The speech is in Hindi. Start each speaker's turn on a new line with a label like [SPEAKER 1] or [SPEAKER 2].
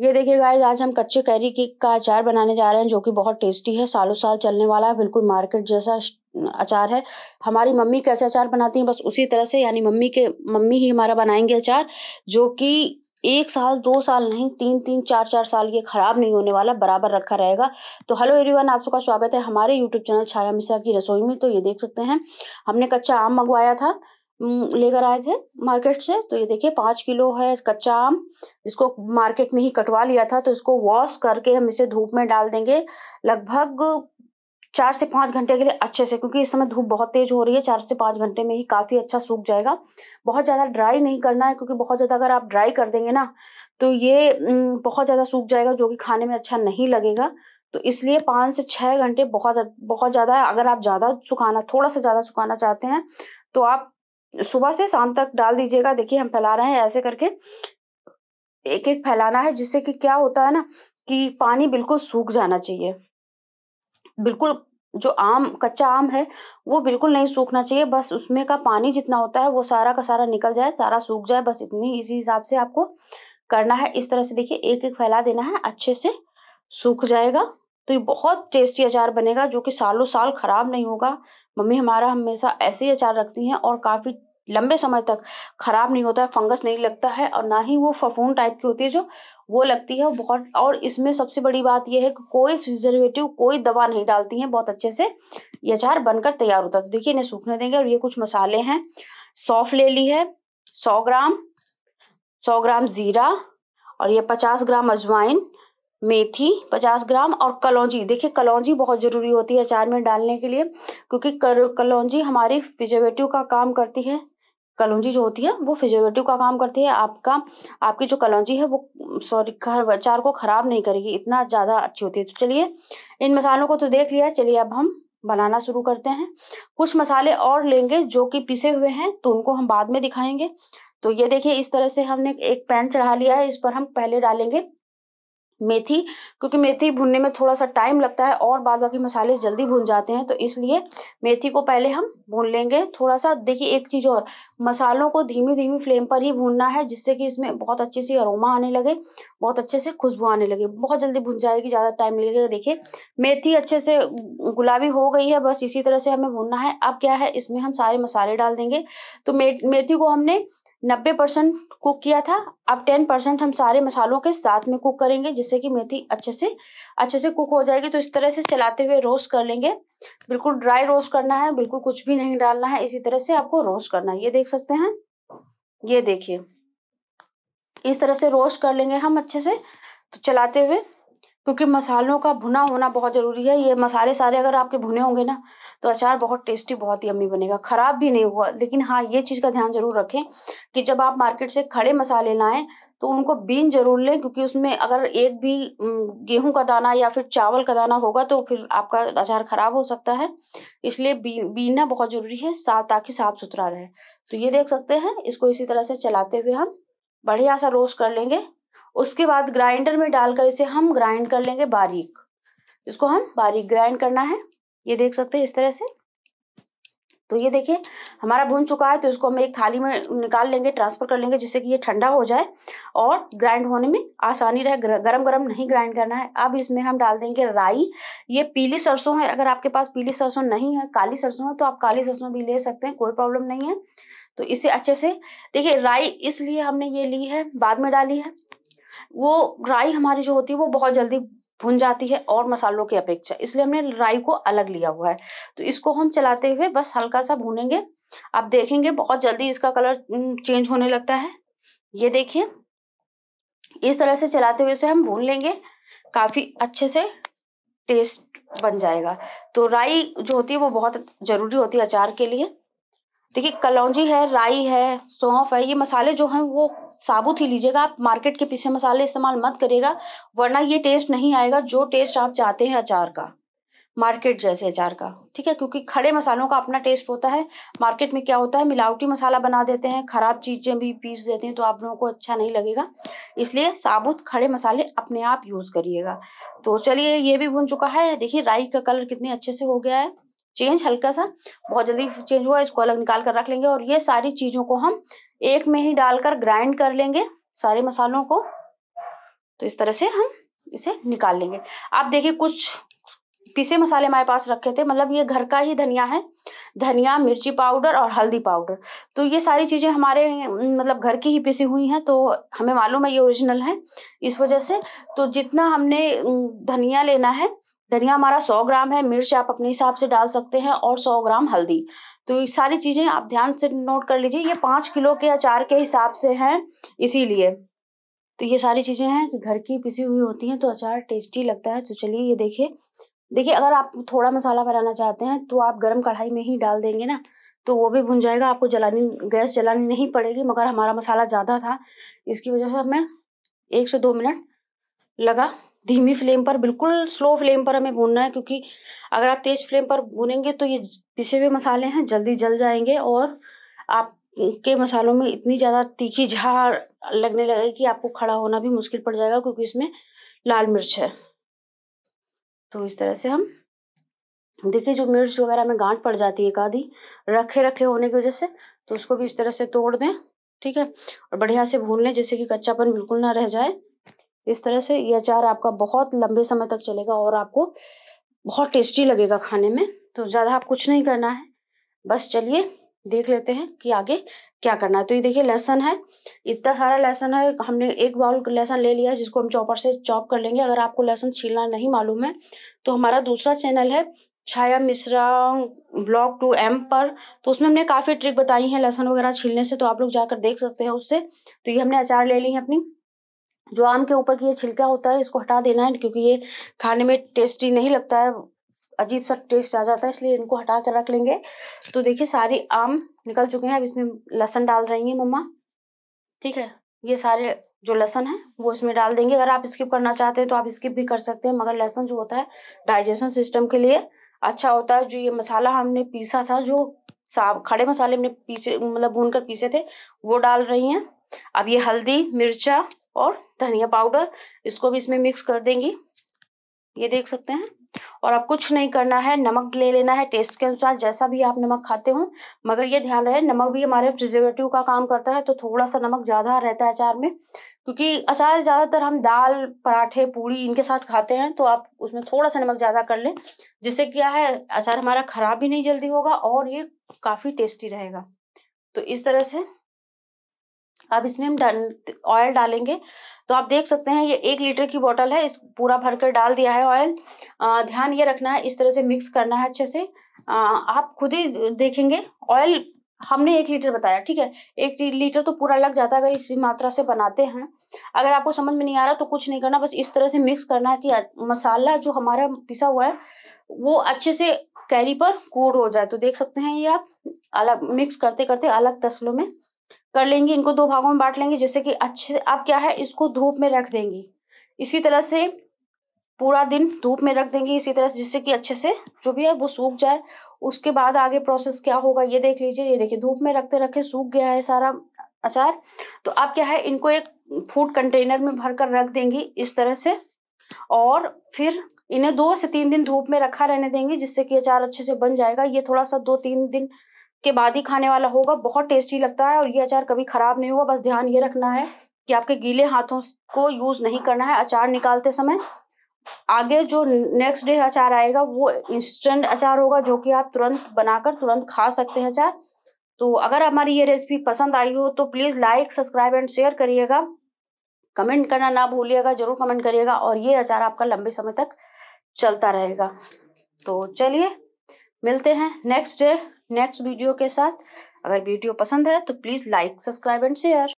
[SPEAKER 1] ये देखिए गाइज आज हम कच्चे कैरी की का अचार बनाने जा रहे हैं जो कि बहुत टेस्टी है सालों साल चलने वाला है बिल्कुल मार्केट जैसा अचार है हमारी मम्मी कैसे अचार बनाती हैं बस उसी तरह से यानी मम्मी के मम्मी ही हमारा बनाएंगे अचार जो कि एक साल दो साल नहीं तीन तीन चार चार साल ये ख़राब नहीं होने वाला बराबर रखा रहेगा तो हेलो एवरीवन आप सबका स्वागत है हमारे यूट्यूब चैनल छाया मिश्रा की रसोई में तो ये देख सकते हैं हमने कच्चा आम मंगवाया था लेकर आए थे मार्केट से तो ये देखिए पाँच किलो है कच्चा आम इसको मार्केट में ही कटवा लिया था तो इसको वॉश करके हम इसे धूप में डाल देंगे लगभग चार से पाँच घंटे के लिए अच्छे से क्योंकि इस समय धूप बहुत तेज हो रही है चार से पाँच घंटे में ही काफ़ी अच्छा सूख जाएगा बहुत ज़्यादा ड्राई नहीं करना है क्योंकि बहुत ज़्यादा अगर आप ड्राई कर देंगे ना तो ये बहुत ज़्यादा सूख जाएगा जो कि खाने में अच्छा नहीं लगेगा तो इसलिए पाँच से छः घंटे बहुत बहुत ज़्यादा अगर आप ज़्यादा सुखाना थोड़ा सा ज़्यादा सुखाना चाहते हैं तो आप सुबह से शाम तक डाल दीजिएगा देखिए हम फैला रहे हैं ऐसे करके एक एक फैलाना है जिससे कि क्या होता है ना कि पानी बिल्कुल सूख जाना चाहिए बिल्कुल जो आम कच्चा आम है वो बिल्कुल नहीं सूखना चाहिए बस उसमें का पानी जितना होता है वो सारा का सारा निकल जाए सारा सूख जाए बस इतनी इसी हिसाब से आपको करना है इस तरह से देखिए एक एक फैला देना है अच्छे से सूख जाएगा तो ये बहुत टेस्टी अचार बनेगा जो कि सालों साल ख़राब नहीं होगा मम्मी हमारा हमेशा ऐसे ही अचार रखती हैं और काफ़ी लंबे समय तक ख़राब नहीं होता है फंगस नहीं लगता है और ना ही वो फफून टाइप की होती है जो वो लगती है बहुत और इसमें सबसे बड़ी बात यह है कि कोई प्रिजर्वेटिव कोई दवा नहीं डालती हैं बहुत अच्छे से ये अचार बनकर तैयार होता है तो देखिए इन्हें सूखने देंगे और ये कुछ मसाले हैं सौफ ले ली है सौ ग्राम सौ ग्राम ज़ीरा और ये पचास ग्राम अजवाइन मेथी 50 ग्राम और कलौजी देखिए कलौजी बहुत ज़रूरी होती है अचार में डालने के लिए क्योंकि कलौजी हमारी फिजर्वेटिव का काम करती है कलौजी जो होती है वो फिजर्वेटिव का काम करती है आपका आपकी जो कलौजी है वो सॉरी अचार को ख़राब नहीं करेगी इतना ज़्यादा अच्छी होती है तो चलिए इन मसालों को तो देख लिया चलिए अब हम बनाना शुरू करते हैं कुछ मसाले और लेंगे जो कि पिसे हुए हैं तो उनको हम बाद में दिखाएंगे तो ये देखिए इस तरह से हमने एक पैन चढ़ा लिया है इस पर हम पहले डालेंगे मेथी क्योंकि मेथी भुनने में थोड़ा सा टाइम लगता है और बाद बाकी मसाले जल्दी भुन जाते हैं तो इसलिए मेथी को पहले हम भून लेंगे थोड़ा सा देखिए एक चीज़ और मसालों को धीमी धीमी फ्लेम पर ही भूनना है जिससे कि इसमें बहुत अच्छे से अरोमा आने लगे बहुत अच्छे से खुशबू आने लगे बहुत जल्दी भुन जाएगी ज़्यादा टाइम नहीं लगेगा देखिए मेथी अच्छे से गुलाबी हो गई है बस इसी तरह से हमें भूनना है अब क्या है इसमें हम सारे मसाले डाल देंगे तो मेथी को हमने नब्बे परसेंट कुक किया था अब टेन परसेंट हम सारे मसालों के साथ में कुक करेंगे जिससे कि मेथी अच्छे से अच्छे से कुक हो जाएगी तो इस तरह से चलाते हुए रोस्ट कर लेंगे बिल्कुल ड्राई रोस्ट करना है बिल्कुल कुछ भी नहीं डालना है इसी तरह से आपको रोस्ट करना है ये देख सकते हैं ये देखिए इस तरह से रोस्ट कर लेंगे हम अच्छे से तो चलाते हुए क्योंकि मसालों का भुना होना बहुत ज़रूरी है ये मसाले सारे अगर आपके भुने होंगे ना तो अचार बहुत टेस्टी बहुत ही अम्मी बनेगा ख़राब भी नहीं हुआ लेकिन हाँ ये चीज़ का ध्यान जरूर रखें कि जब आप मार्केट से खड़े मसाले लाएं तो उनको बीन जरूर लें क्योंकि उसमें अगर एक भी गेहूं का दाना या फिर चावल का दाना होगा तो फिर आपका अचार ख़राब हो सकता है इसलिए बीन बीनना बहुत ज़रूरी है साफ ताकि साफ सुथरा रहे तो ये देख सकते हैं इसको इसी तरह से चलाते हुए हम बढ़िया सा रोस्ट कर लेंगे उसके बाद ग्राइंडर में डालकर इसे हम ग्राइंड कर लेंगे बारीक इसको हम बारीक ग्राइंड करना है ये देख सकते हैं इस तरह से तो ये देखिए हमारा भून चुका है तो इसको हम एक थाली में निकाल लेंगे ट्रांसफ़र कर लेंगे जिससे कि ये ठंडा हो जाए और ग्राइंड होने में आसानी रहे गरम गरम नहीं ग्राइंड करना है अब इसमें हम डाल देंगे राई ये पीली सरसों है अगर आपके पास पीली सरसों नहीं है काली सरसों है तो आप काली सरसों भी ले सकते हैं कोई प्रॉब्लम नहीं है तो इसे अच्छे से देखिए राई इसलिए हमने ये ली है बाद में डाली है वो राई हमारी जो होती है वो बहुत जल्दी भुन जाती है और मसालों की अपेक्षा इसलिए हमने राई को अलग लिया हुआ है तो इसको हम चलाते हुए बस हल्का सा भूनेंगे आप देखेंगे बहुत जल्दी इसका कलर चेंज होने लगता है ये देखिए इस तरह से चलाते हुए इसे हम भून लेंगे काफ़ी अच्छे से टेस्ट बन जाएगा तो राई जो होती है वो बहुत ज़रूरी होती है अचार के लिए देखिए कलौजी है राई है सौंफ है ये मसाले जो हैं वो साबुत ही लीजिएगा आप मार्केट के पीछे मसाले इस्तेमाल मत करिएगा वरना ये टेस्ट नहीं आएगा जो टेस्ट आप चाहते हैं अचार का मार्केट जैसे अचार का ठीक है क्योंकि खड़े मसालों का अपना टेस्ट होता है मार्केट में क्या होता है मिलावटी मसाला बना देते हैं ख़राब चीज़ें भी पीस देते हैं तो आप लोगों को अच्छा नहीं लगेगा इसलिए साबुत खड़े मसाले अपने आप यूज़ करिएगा तो चलिए ये भी भुन चुका है देखिए राई का कलर कितने अच्छे से हो गया है चेंज हल्का सा बहुत जल्दी चेंज हुआ इसको अलग निकाल कर रख लेंगे और ये सारी चीज़ों को हम एक में ही डालकर ग्राइंड कर लेंगे सारे मसालों को तो इस तरह से हम इसे निकाल लेंगे आप देखिए कुछ पीसे मसाले हमारे पास रखे थे मतलब ये घर का ही धनिया है धनिया मिर्ची पाउडर और हल्दी पाउडर तो ये सारी चीज़ें हमारे मतलब घर की ही पिसी हुई हैं तो हमें मालूम है ये ओरिजिनल है इस वजह से तो जितना हमने धनिया लेना है धनिया हमारा 100 ग्राम है मिर्च आप अपने हिसाब से डाल सकते हैं और 100 ग्राम हल्दी तो ये सारी चीज़ें आप ध्यान से नोट कर लीजिए ये पाँच किलो के अचार के हिसाब से हैं इसीलिए तो ये सारी चीज़ें हैं कि घर की पिसी हुई होती हैं तो अचार टेस्टी लगता है तो चलिए ये देखिए देखिए अगर आप थोड़ा मसाला बनाना चाहते हैं तो आप गर्म कढ़ाई में ही डाल देंगे ना तो वो भी भुन जाएगा आपको जलानी गैस जलानी नहीं पड़ेगी मगर हमारा मसाला ज़्यादा था इसकी वजह से हमें एक से दो मिनट लगा धीमी फ्लेम पर बिल्कुल स्लो फ्लेम पर हमें भूनना है क्योंकि अगर आप तेज़ फ्लेम पर भूनेंगे तो ये पिसे हुए मसाले हैं जल्दी जल जाएंगे और आपके मसालों में इतनी ज़्यादा तीखी झार लगने लगेगी कि आपको खड़ा होना भी मुश्किल पड़ जाएगा क्योंकि इसमें लाल मिर्च है तो इस तरह से हम देखिए जो मिर्च वगैरह में गांठ पड़ जाती है एक आधी रखे रखे होने की वजह से तो उसको भी इस तरह से तोड़ दें ठीक है और बढ़िया से भून लें जैसे कि कच्चापन बिल्कुल ना रह जाए इस तरह से ये अचार आपका बहुत लंबे समय तक चलेगा और आपको बहुत टेस्टी लगेगा खाने में तो ज़्यादा आप कुछ नहीं करना है बस चलिए देख लेते हैं कि आगे क्या करना है तो ये देखिए लहसन है इतना सारा लहसन है हमने एक बाउल लहसन ले लिया है जिसको हम चॉपर से चॉप कर लेंगे अगर आपको लहसन छीलना नहीं मालूम है तो हमारा दूसरा चैनल है Chhaya Mishra blog two M पर तो उसमें हमने काफ़ी ट्रिक बताई है लहसन वगैरह छीलने से तो आप लोग जाकर देख सकते हैं उससे तो ये हमने अचार ले ली है अपनी जो आम के ऊपर की ये छिलका होता है इसको हटा देना है क्योंकि ये खाने में टेस्टी नहीं लगता है अजीब सा टेस्ट आ जाता है इसलिए इनको हटा कर रख लेंगे तो देखिए सारे आम निकल चुके हैं अब इसमें लहसन डाल रही हैं मम्मा ठीक है ये सारे जो लहसन है वो इसमें डाल देंगे अगर आप स्किप करना चाहते हैं तो आप स्किप भी कर सकते हैं मगर लहसन जो होता है डाइजेशन सिस्टम के लिए अच्छा होता है जो ये मसाला हमने पीसा था जो साफ खड़े मसाले हमने पीसे मतलब भून कर पीसे थे वो डाल रही हैं अब ये हल्दी मिर्चा और धनिया पाउडर इसको भी इसमें मिक्स कर देंगी ये देख सकते हैं और अब कुछ नहीं करना है नमक ले लेना है टेस्ट के अनुसार जैसा भी आप नमक खाते हो मगर ये ध्यान रहे नमक भी हमारे प्रिजर्वेटिव का काम करता है तो थोड़ा सा नमक ज़्यादा रहता है अचार में क्योंकि अचार ज़्यादातर हम दाल पराठे पूड़ी इनके साथ खाते हैं तो आप उसमें थोड़ा सा नमक ज़्यादा कर लें जिससे क्या है अचार हमारा ख़राब भी नहीं जल्दी होगा और ये काफ़ी टेस्टी रहेगा तो इस तरह से अब इसमें हम ऑयल डालेंगे तो आप देख सकते हैं ये एक लीटर की बोतल है इस पूरा भर कर डाल दिया है ऑयल ध्यान ये रखना है इस तरह से मिक्स करना है अच्छे से आ, आप खुद ही देखेंगे ऑयल हमने एक लीटर बताया ठीक है एक लीटर तो पूरा लग जाता है अगर इसी मात्रा से बनाते हैं अगर आपको समझ में नहीं आ रहा तो कुछ नहीं करना बस इस तरह से मिक्स करना है कि मसाला जो हमारा पिसा हुआ है वो अच्छे से कैरी पर कोड हो जाए तो देख सकते हैं ये आप अलग मिक्स करते करते अलग तस्लों में कर लेंगी इनको दो भागों में बांट लेंगे जैसे कि अच्छे आप क्या है इसको धूप में रख देंगी इसी तरह से पूरा दिन धूप में रख देंगे इसी तरह से जिससे कि अच्छे से जो भी है वो सूख जाए उसके बाद आगे प्रोसेस क्या होगा ये देख लीजिए ये देखिए धूप में रखते रखे सूख गया है सारा अचार तो आप क्या है इनको एक फूड कंटेनर में भर कर रख देंगी इस तरह से और फिर इन्हें दो से तीन दिन धूप में रखा रहने देंगे जिससे कि अचार अच्छे से बन जाएगा ये थोड़ा सा दो तीन दिन के बाद ही खाने वाला होगा बहुत टेस्टी लगता है और ये अचार कभी खराब नहीं होगा बस ध्यान ये रखना है कि आपके गीले हाथों को यूज नहीं करना है अचार निकालते समय आगे जो नेक्स्ट डे अचार आएगा वो इंस्टेंट अचार होगा जो कि आप तुरंत बनाकर तुरंत खा सकते हैं अचार तो अगर हमारी ये रेसिपी पसंद आई हो तो please like subscribe and share करिएगा कमेंट करना ना भूलिएगा जरूर कमेंट करिएगा और ये अचार आपका लंबे समय तक चलता रहेगा तो चलिए मिलते हैं नेक्स्ट डे नेक्स्ट वीडियो के साथ अगर वीडियो पसंद है तो please like subscribe and share